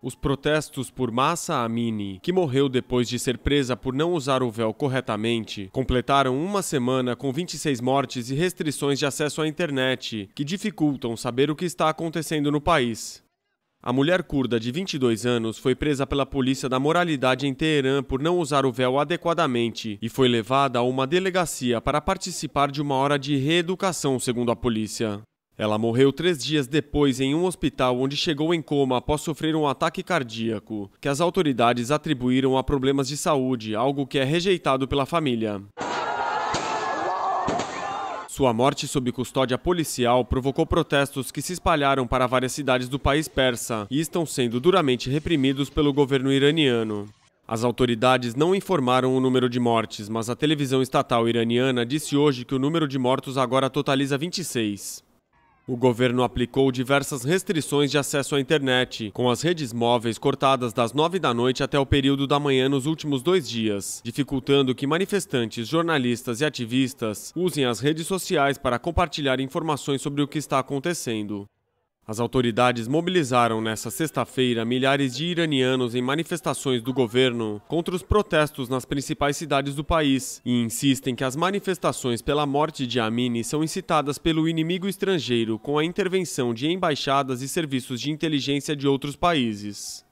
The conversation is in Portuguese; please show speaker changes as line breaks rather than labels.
Os protestos por Massa Amini, que morreu depois de ser presa por não usar o véu corretamente, completaram uma semana com 26 mortes e restrições de acesso à internet, que dificultam saber o que está acontecendo no país. A mulher curda de 22 anos foi presa pela polícia da moralidade em Teherã por não usar o véu adequadamente e foi levada a uma delegacia para participar de uma hora de reeducação, segundo a polícia. Ela morreu três dias depois em um hospital onde chegou em coma após sofrer um ataque cardíaco, que as autoridades atribuíram a problemas de saúde, algo que é rejeitado pela família. Sua morte sob custódia policial provocou protestos que se espalharam para várias cidades do país persa e estão sendo duramente reprimidos pelo governo iraniano. As autoridades não informaram o número de mortes, mas a televisão estatal iraniana disse hoje que o número de mortos agora totaliza 26. O governo aplicou diversas restrições de acesso à internet, com as redes móveis cortadas das nove da noite até o período da manhã nos últimos dois dias, dificultando que manifestantes, jornalistas e ativistas usem as redes sociais para compartilhar informações sobre o que está acontecendo. As autoridades mobilizaram nesta sexta-feira milhares de iranianos em manifestações do governo contra os protestos nas principais cidades do país e insistem que as manifestações pela morte de Amini são incitadas pelo inimigo estrangeiro com a intervenção de embaixadas e serviços de inteligência de outros países.